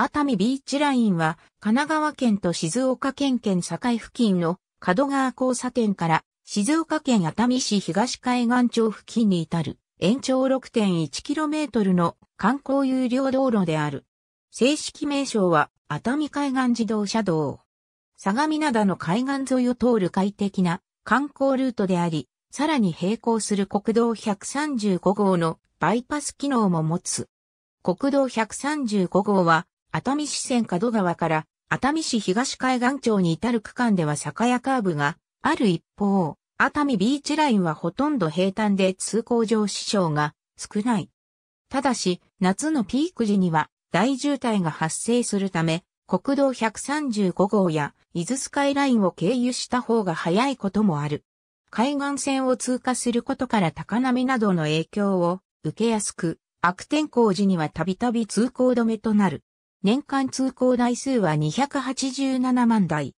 熱海ビーチラインは、神奈川県と静岡県県境付近の角川交差点から静岡県熱海市東海岸町付近に至る延長 6.1km の観光有料道路である。正式名称は熱海海岸自動車道。相模灘の海岸沿いを通る快適な観光ルートであり、さらに並行する国道135号のバイパス機能も持つ。国道135号は熱海市線角川から熱海市東海岸町に至る区間では酒屋カーブがある一方、熱海ビーチラインはほとんど平坦で通行上支障が少ない。ただし、夏のピーク時には大渋滞が発生するため、国道135号や伊豆スカイラインを経由した方が早いこともある。海岸線を通過することから高波などの影響を受けやすく、悪天候時にはたびたび通行止めとなる。年間通行台数は287万台。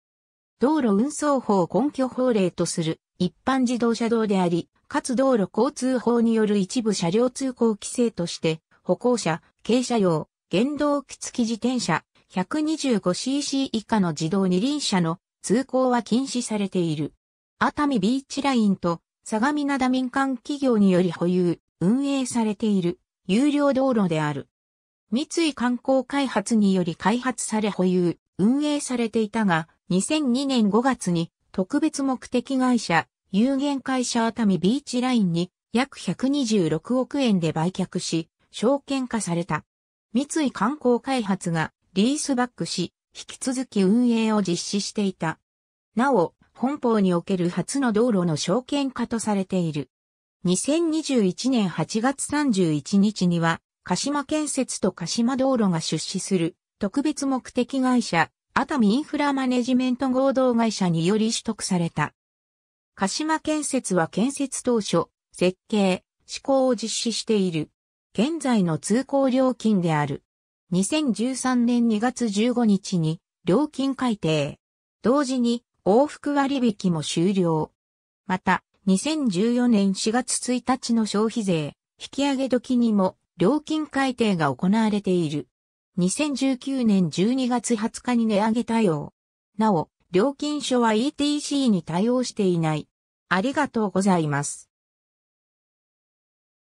道路運送法根拠法令とする一般自動車道であり、かつ道路交通法による一部車両通行規制として、歩行者、軽車用、原動機付き自転車、125cc 以下の自動二輪車の通行は禁止されている。熱海ビーチラインと相模灘民間企業により保有、運営されている有料道路である。三井観光開発により開発され保有、運営されていたが、2002年5月に特別目的会社、有限会社熱海ビーチラインに約126億円で売却し、証券化された。三井観光開発がリースバックし、引き続き運営を実施していた。なお、本邦における初の道路の証券化とされている。2021年8月31日には、鹿島建設と鹿島道路が出資する特別目的会社、熱海インフラマネジメント合同会社により取得された。鹿島建設は建設当初、設計、施工を実施している。現在の通行料金である。2013年2月15日に料金改定。同時に往復割引も終了。また、2014年4月1日の消費税、引き上げ時にも料金改定が行われている。2019年12月20日に値上げ対応。なお、料金書は ETC に対応していない。ありがとうございます。